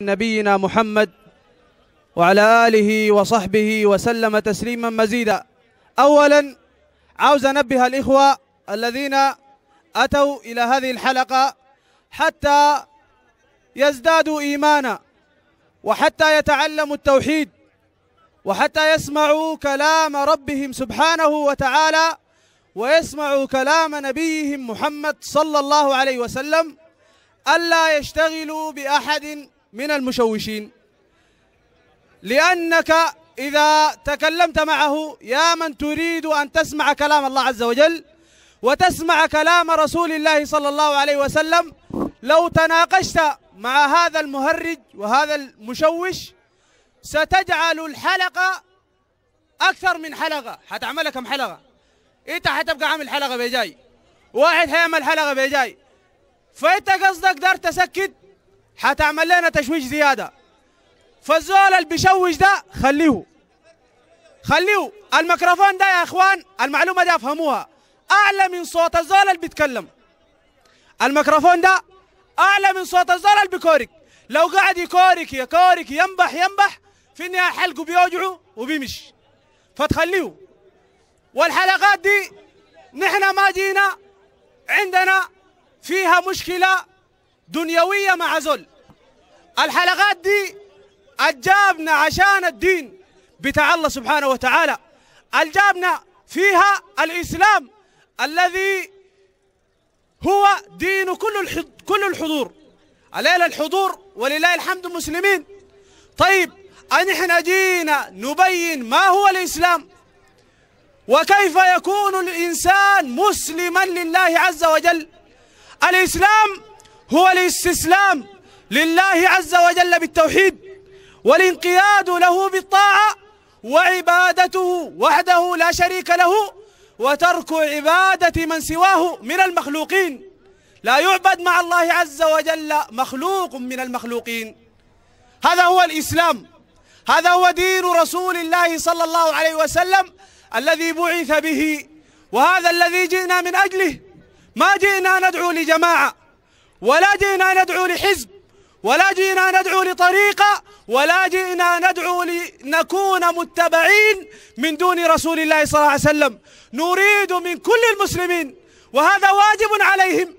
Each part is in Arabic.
نبينا محمد وعلى آله وصحبه وسلم تسليما مزيدا أولا عاوز أنبه الإخوة الذين أتوا إلى هذه الحلقة حتى يزدادوا إيمانا وحتى يتعلموا التوحيد وحتى يسمعوا كلام ربهم سبحانه وتعالى ويسمعوا كلام نبيهم محمد صلى الله عليه وسلم ألا يشتغلوا بأحد من المشوشين لأنك إذا تكلمت معه يا من تريد أن تسمع كلام الله عز وجل وتسمع كلام رسول الله صلى الله عليه وسلم لو تناقشت مع هذا المهرج وهذا المشوش ستجعل الحلقة أكثر من حلقة حتعملها كم حلقة أنت حتبقى عامل حلقة بيجاي واحد حيعمل حلقة بيجاي فأنت قصدك دار تسكت حتعمل لنا تشويش زياده فالزول اللي بيشوش ده خليه خليه الميكروفون ده يا اخوان المعلومه دي افهموها اعلى من صوت الزول اللي بيتكلم الميكروفون ده اعلى من صوت الزول اللي بيكورك لو قاعد يكورك يكورك ينبح ينبح في النهايه حلقه بيوجعه وبيمشي فتخليه والحلقات دي نحن ما جينا عندنا فيها مشكله دنيوية مع زول الحلقات دي الجابنا عشان الدين بتاع الله سبحانه وتعالى الجابنا فيها الإسلام الذي هو دين كل كل الحضور الليلة الحضور ولله الحمد مسلمين طيب أن احنا جينا نبين ما هو الإسلام وكيف يكون الإنسان مسلما لله عز وجل الإسلام هو الاستسلام لله عز وجل بالتوحيد والانقياد له بالطاعة وعبادته وحده لا شريك له وترك عبادة من سواه من المخلوقين لا يعبد مع الله عز وجل مخلوق من المخلوقين هذا هو الإسلام هذا هو دين رسول الله صلى الله عليه وسلم الذي بعث به وهذا الذي جئنا من أجله ما جئنا ندعو لجماعة ولا جئنا ندعو لحزب ولا جئنا ندعو لطريقة ولا جئنا ندعو لنكون متبعين من دون رسول الله صلى الله عليه وسلم نريد من كل المسلمين وهذا واجب عليهم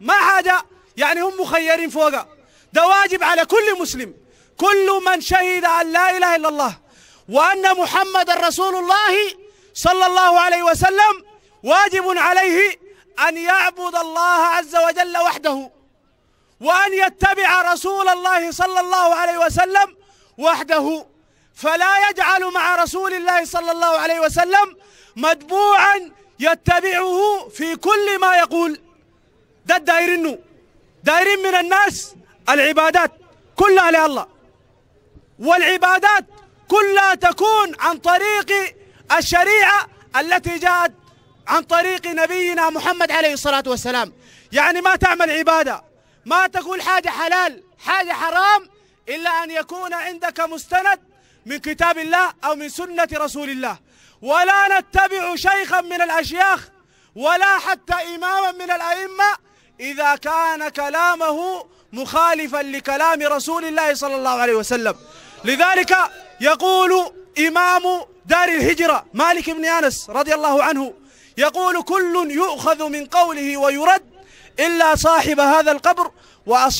ما حاجة يعني هم مخيرين فوقا ده واجب على كل مسلم كل من شهد أن لا إله إلا الله وأن محمد رسول الله صلى الله عليه وسلم واجب عليه أن يعبد الله عز وجل وحده وأن يتبع رسول الله صلى الله عليه وسلم وحده فلا يجعل مع رسول الله صلى الله عليه وسلم متبوعا يتبعه في كل ما يقول ده دايرينه دايرين من الناس العبادات كلها لله والعبادات كلها تكون عن طريق الشريعة التي جاءت عن طريق نبينا محمد عليه الصلاة والسلام يعني ما تعمل عبادة ما تقول حاجة حلال حاجة حرام إلا أن يكون عندك مستند من كتاب الله أو من سنة رسول الله ولا نتبع شيخا من الأشياخ ولا حتى إماما من الأئمة إذا كان كلامه مخالفا لكلام رسول الله صلى الله عليه وسلم لذلك يقول إمام دار الهجرة مالك بن أنس رضي الله عنه يقول كل يؤخذ من قوله ويرد إلا صاحب هذا القبر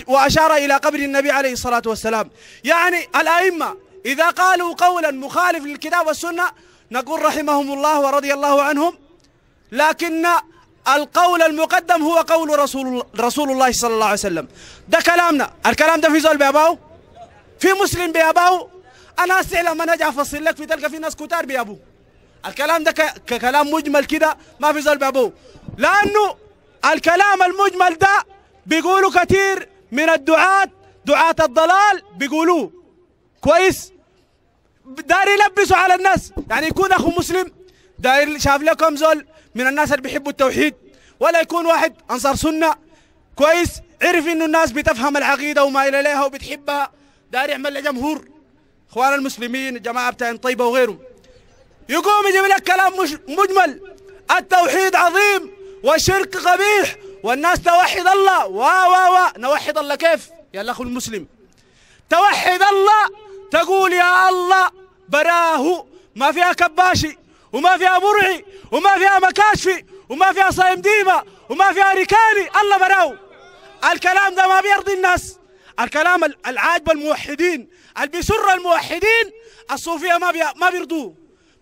وأشار إلى قبر النبي عليه الصلاة والسلام يعني الأئمة إذا قالوا قولا مخالف للكتاب والسنة نقول رحمهم الله ورضي الله عنهم لكن القول المقدم هو قول رسول رسول الله صلى الله عليه وسلم ده كلامنا الكلام ده في زول بياباو في مسلم بياباو انا أستعلم لما اجي افصل لك في تلقى في ناس كتار بيابوه الكلام ده ككلام مجمل كده ما في زول بيعبوه لانه الكلام المجمل ده بيقولوا كثير من الدعاة دعاة الضلال بيقولوه كويس داير يلبسوا على الناس يعني يكون اخو مسلم داير شاف له كم زول من الناس اللي بيحبوا التوحيد ولا يكون واحد انصار سنه كويس عرف انه الناس بتفهم العقيده وما الى اليها وبتحبها داير يعمل لجمهور اخوان المسلمين الجماعه بتاعين طيبه وغيرهم يقوم يجيب لك كلام مش مجمل التوحيد عظيم والشرك قبيح والناس توحد الله وا وا وا نوحد الله كيف يا الأخ المسلم توحد الله تقول يا الله براه ما فيها كباشي وما فيها مرعي وما فيها مكاشفي وما فيها صايم ديمة وما فيها ركاني الله براه الكلام ده ما بيرضي الناس الكلام العاجب الموحدين اللي بيسر الموحدين الصوفية ما ما بيرضوه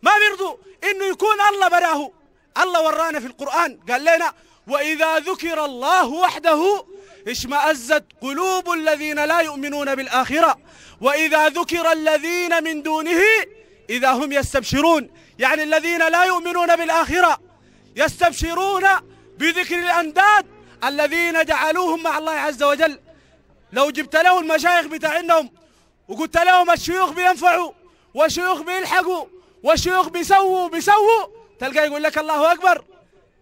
ما بيرضوا انه يكون الله براه الله ورانا في القرآن قال لنا وإذا ذكر الله وحده اشمأزت قلوب الذين لا يؤمنون بالآخرة وإذا ذكر الذين من دونه إذا هم يستبشرون يعني الذين لا يؤمنون بالآخرة يستبشرون بذكر الأنداد الذين جعلوهم مع الله عز وجل لو جبت له المشايخ بتاعنهم وقلت لهم الشيوخ بينفعوا والشيوخ بيلحقوا والشيوخ بيسووا بيسووا تلقاه يقول لك الله أكبر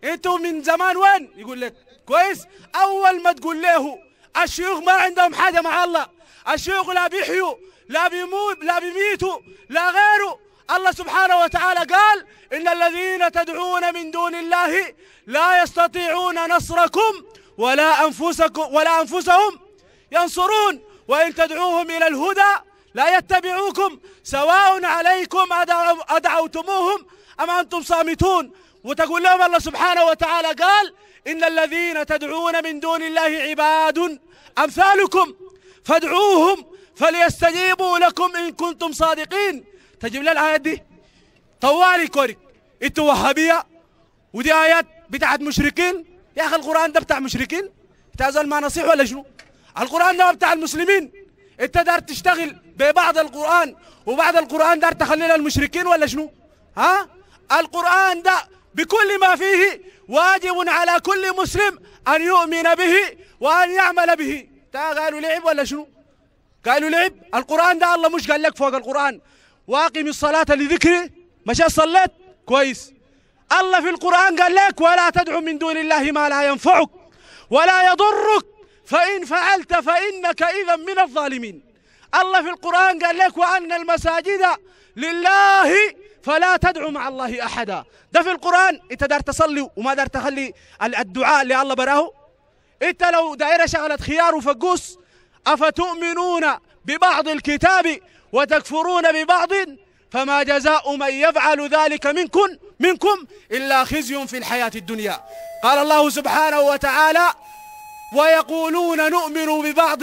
انتوا من زمان وين يقول لك كويس أول ما تقول له الشيوخ ما عندهم حاجة مع الله الشيوخ لا بيحيوا لا بيموت لا بيميتوا لا غيره الله سبحانه وتعالى قال إن الذين تدعون من دون الله لا يستطيعون نصركم ولا أنفسكم ولا أنفسهم ينصرون وإن تدعوهم إلى الهدى لا يتبعوكم سواء عليكم أدعوتموهم أم أنتم صامتون وتقول لهم الله سبحانه وتعالى قال إن الذين تدعون من دون الله عباد أمثالكم فادعوهم فليستجيبوا لكم إن كنتم صادقين تجيب لنا الآيات دي طوالي كوري انتوا وهابية ودي آيات بتاعت مشركين يا أخي القرآن ده بتاع مشركين بتاع ما نصيح ولا شنو القرآن ده بتاع المسلمين انت دار تشتغل ببعض القرآن وبعض القرآن دار تخلينا المشركين ولا شنو ها القرآن ده بكل ما فيه واجب على كل مسلم أن يؤمن به وأن يعمل به قالوا لعب ولا شنو قالوا لعب القرآن ده الله مش قال لك فوق القرآن واقم الصلاة لذكري مش صليت كويس الله في القرآن قال لك ولا تدعو من دون الله ما لا ينفعك ولا يضرك فإن فعلت فإنك إذا من الظالمين الله في القرآن قال لك وأن المساجد لله فلا تدعو مع الله أحدا ده في القرآن أنت دار تصلي وما دار تخلي الدعاء اللي الله براه أنت لو دائرة شغلت خيار وفقوس أفتؤمنون ببعض الكتاب وتكفرون ببعض فما جزاء من يفعل ذلك منكم منكم إلا خزي في الحياة الدنيا قال الله سبحانه وتعالى ويقولون نؤمن ببعض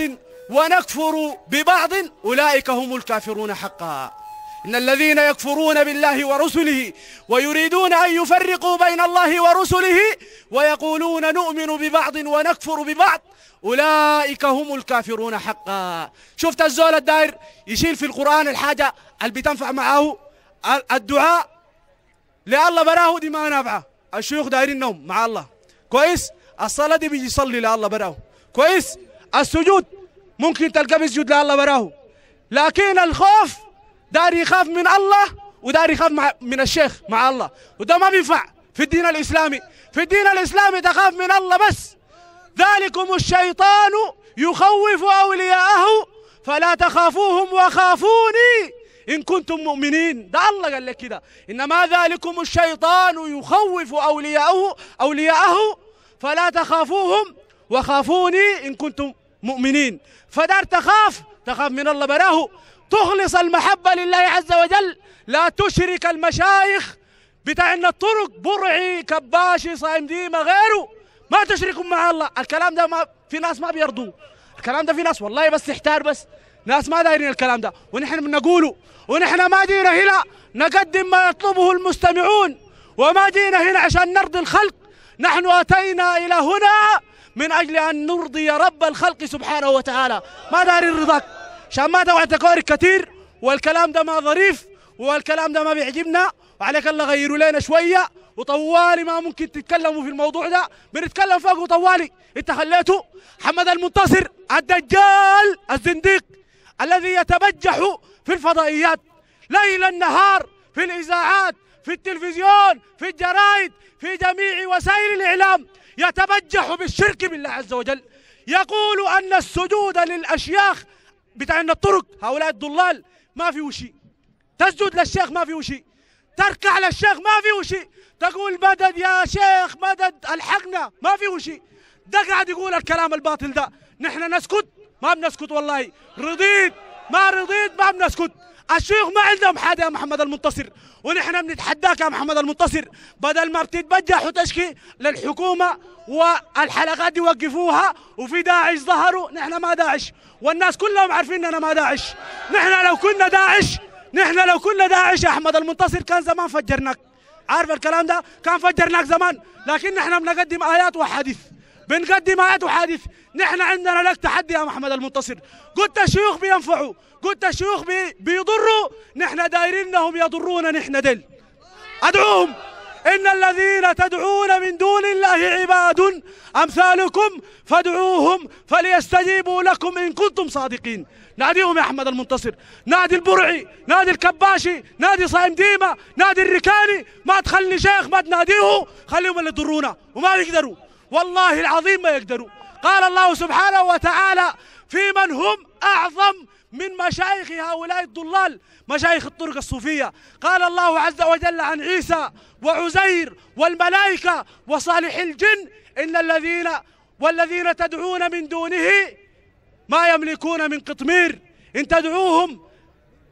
ونكفر ببعض أولئك هم الكافرون حقا إن الذين يكفرون بالله ورسله ويريدون أن يفرقوا بين الله ورسله ويقولون نؤمن ببعض ونكفر ببعض أولئك هم الكافرون حقا شفت الزول الداير يشيل في القرآن الحاجة اللي بتنفع معه الدعاء الله براه دي ما نافعة الشيوخ دايرين نوم مع الله كويس الصلاة دي بيجي يصلي لله براه كويس السجود ممكن تلقى بيسجد لله براه لكن الخوف دار يخاف من الله ودار يخاف مع من الشيخ مع الله وده ما بينفع في الدين الإسلامي في الدين الإسلامي تخاف من الله بس ذلكم الشيطان يخوف أولياءه فلا تخافوهم وخافوني إن كنتم مؤمنين ده الله قال لك كده إنما ذلكم الشيطان يخوف أولياءه أولياءه فلا تخافوهم وخافوني إن كنتم مؤمنين فدار تخاف تخاف من الله براه تخلص المحبة لله عز وجل لا تشرك المشايخ بتاعنا الطرق برعي كباشي صايم ديما غيره ما تشركوا مع الله الكلام ده ما في ناس ما بيرضوا الكلام ده في ناس والله بس تحتار بس ناس ما دايرين الكلام ده ونحن بنقوله ونحن ما جينا هنا نقدم ما يطلبه المستمعون وما جينا هنا عشان نرضي الخلق نحن أتينا إلى هنا من أجل أن نرضي رب الخلق سبحانه وتعالى ما داري رضاك عشان ما توعد تكورك كثير والكلام ده ما ظريف والكلام ده ما بيعجبنا وعليك الله غيروا لنا شوية وطوالي ما ممكن تتكلموا في الموضوع ده بنتكلم فوق وطوالي انت خليته محمد المنتصر الدجال الزنديق الذي يتبجح في الفضائيات ليل النهار في الإذاعات في التلفزيون في الجرائد في جميع وسائل الإعلام يتبجح بالشرك بالله عز وجل يقول أن السجود للأشياخ بتاعنا الطرق هؤلاء الضلال ما فيه شيء تسجد للشيخ ما فيه شيء تركع للشيخ ما فيه شيء تقول مدد يا شيخ مدد الحقنا ما فيه شيء ده قاعد يقول الكلام الباطل ده نحن نسكت ما بنسكت والله رضيت ما رضيت ما بنسكت الشيوخ ما عندهم حاجه يا محمد المنتصر ونحن بنتحداك يا محمد المنتصر بدل ما بتتبجح وتشكي للحكومه والحلقات دي وقفوها وفي داعش ظهروا نحن ما داعش والناس كلهم عارفين اننا ما داعش نحن لو كنا داعش نحن لو كنا داعش يا احمد المنتصر كان زمان فجرناك عارف الكلام ده كان فجرناك زمان لكن نحن بنقدم ايات وحديث بنقدم بنقدمها أتحادث نحن عندنا لك تحدي يا محمد المنتصر قلت الشيوخ بينفعوا قلت الشيوخ بي بيضروا نحن دايرينهم يضرونا نحن دل أدعوهم إن الذين تدعون من دون الله عباد أمثالكم فادعوهم فليستجيبوا لكم إن كنتم صادقين ناديهم يا أحمد المنتصر نادي البرعي نادي الكباشي نادي صايم ديمة نادي الركاني ما تخلي شيخ ما تناديه خليهم اللي يضرونا وما يقدروا والله العظيم ما يقدروا قال الله سبحانه وتعالى في من هم أعظم من مشايخ هؤلاء الضلال مشايخ الطرق الصوفية قال الله عز وجل عن عيسى وعزير والملائكة وصالح الجن إن الذين والذين تدعون من دونه ما يملكون من قطمير إن تدعوهم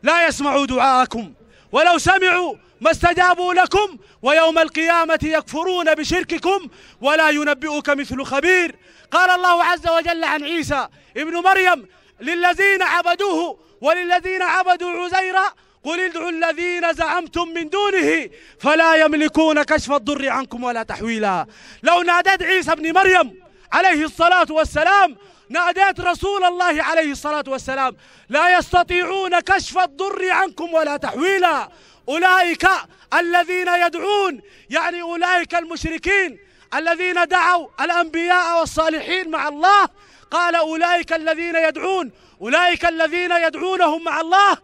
لا يسمعوا دعاءكم ولو سمعوا ما استجابوا لكم ويوم القيامة يكفرون بشرككم ولا ينبئك مثل خبير قال الله عز وجل عن عيسى ابن مريم للذين عبدوه وللذين عبدوا عزيرا قل ادعوا الذين زعمتم من دونه فلا يملكون كشف الضر عنكم ولا تحويلا لو نادت عيسى ابن مريم عليه الصلاة والسلام ناديت رسول الله عليه الصلاة والسلام لا يستطيعون كشف الضر عنكم ولا تحويلا أولئك الذين يدعون يعني أولئك المشركين الذين دعوا الأنبياء والصالحين مع الله قال أولئك الذين يدعون أولئك الذين يدعونهم مع الله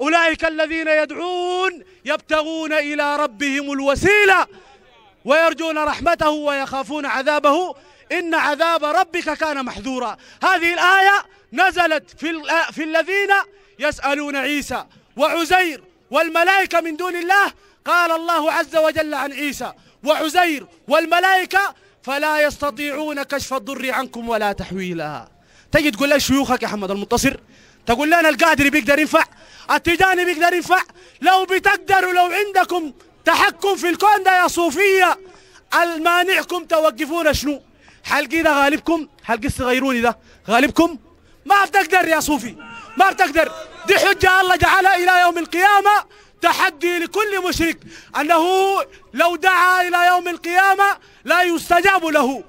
أولئك الذين يدعون يبتغون إلى ربهم الوسيلة ويرجون رحمته ويخافون عذابه إن عذاب ربك كان محذورا هذه الآية نزلت في, في الذين يسألون عيسى وعزير والملائكة من دون الله قال الله عز وجل عن عيسى وعزير والملائكة فلا يستطيعون كشف الضر عنكم ولا تحويلها تجي تقول لي شيوخك يا حمد المنتصر تقول لنا القادر بيقدر ينفع التجاني بيقدر ينفع لو بتقدروا لو عندكم تحكم في الكون ده يا صوفية المانعكم توقفون شنو حلقي ده غالبكم حلقي الصغيروني ده غالبكم ما بتقدر يا صوفي ما بتقدر دي حجة الله جعلها إلى يوم القيامة تحدي لكل مشرك أنه لو دعا إلى يوم القيامة لا يستجاب له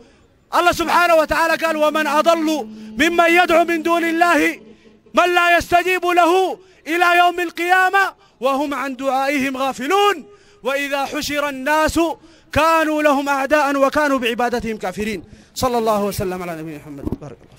الله سبحانه وتعالى قال ومن أضل ممن يدعو من دون الله من لا يستجيب له إلى يوم القيامة وهم عن دعائهم غافلون وإذا حشر الناس كانوا لهم أعداء وكانوا بعبادتهم كافرين صلى الله وسلم على نبينا محمد بارك الله